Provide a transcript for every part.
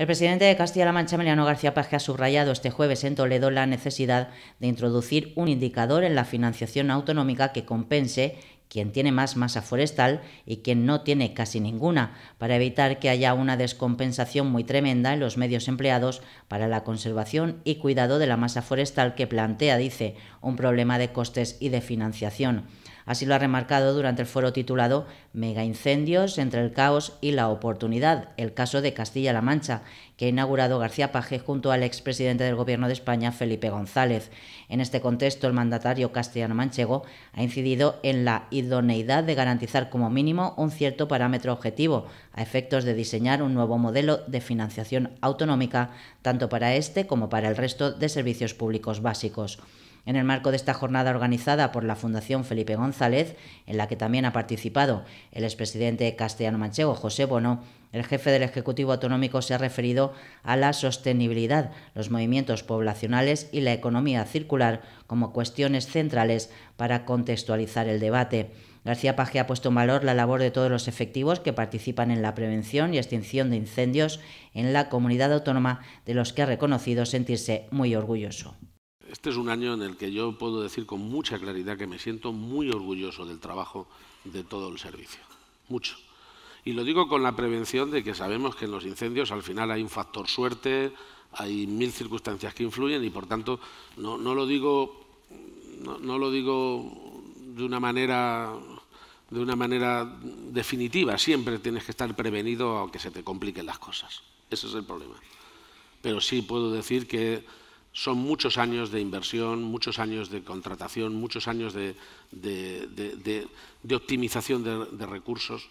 El presidente de Castilla-La Mancha, Emiliano García que ha subrayado este jueves en Toledo la necesidad de introducir un indicador en la financiación autonómica que compense quien tiene más masa forestal y quien no tiene casi ninguna, para evitar que haya una descompensación muy tremenda en los medios empleados para la conservación y cuidado de la masa forestal que plantea, dice, un problema de costes y de financiación. Así lo ha remarcado durante el foro titulado Mega incendios entre el caos y la oportunidad, el caso de Castilla-La Mancha, que ha inaugurado García Paje junto al expresidente del Gobierno de España, Felipe González. En este contexto, el mandatario castellano-manchego ha incidido en la idoneidad de garantizar como mínimo un cierto parámetro objetivo a efectos de diseñar un nuevo modelo de financiación autonómica, tanto para este como para el resto de servicios públicos básicos. En el marco de esta jornada organizada por la Fundación Felipe González, en la que también ha participado el expresidente castellano manchego José Bono, el jefe del Ejecutivo Autonómico se ha referido a la sostenibilidad, los movimientos poblacionales y la economía circular como cuestiones centrales para contextualizar el debate. García Paje ha puesto en valor la labor de todos los efectivos que participan en la prevención y extinción de incendios en la comunidad autónoma, de los que ha reconocido sentirse muy orgulloso este es un año en el que yo puedo decir con mucha claridad que me siento muy orgulloso del trabajo de todo el servicio. Mucho. Y lo digo con la prevención de que sabemos que en los incendios al final hay un factor suerte, hay mil circunstancias que influyen y por tanto no, lo, digo, no, lo digo de una manera de una manera definitiva. Siempre tienes que estar prevenido aunque se te compliquen las cosas. Ese es el problema. Pero sí puedo decir que son muchos años de inversión, muchos años de contratación, muchos años de, optimización de, recursos.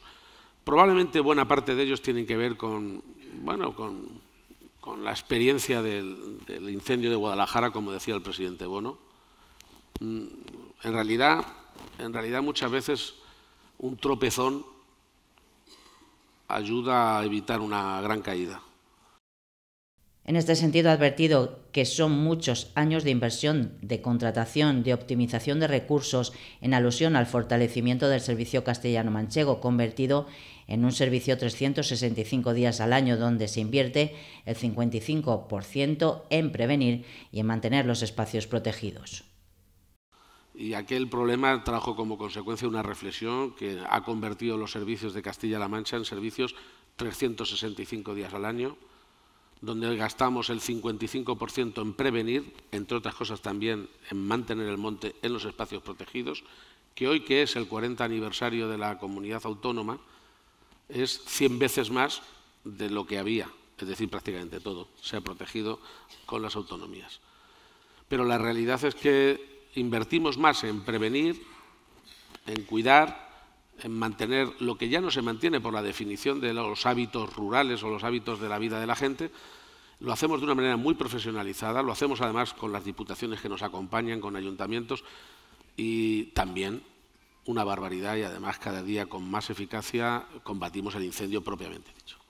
Probablemente buena parte de ellos tienen que ver con, bueno, con, la experiencia del, incendio de Guadalajara, como decía el presidente Bono. Mm, en realidad, en realidad muchas veces un tropezón ayuda a evitar una gran caída. En este sentido, ha advertido que son muchos años de inversión, de contratación, de optimización de recursos, en alusión al fortalecimiento del servicio castellano-manchego, convertido en un servicio 365 días al año, donde se invierte el 55% en prevenir y en mantener los espacios protegidos. Y aquel problema trajo como consecuencia una reflexión que ha convertido los servicios de Castilla-La Mancha en servicios 365 días al año, donde gastamos el 55% en prevenir, entre otras cosas también en mantener el monte en los espacios protegidos, que hoy que es el 40 aniversario de la comunidad autónoma, es 100 veces más de lo que había, es decir, prácticamente todo se ha protegido con las autonomías. Pero la realidad es que invertimos más en prevenir, en cuidar, en mantener lo que ya no se mantiene por la definición de los hábitos rurales o los hábitos de la vida de la gente, lo hacemos de una manera muy profesionalizada, lo hacemos además con las diputaciones que nos acompañan, con ayuntamientos y también una barbaridad y además cada día con más eficacia combatimos el incendio propiamente dicho.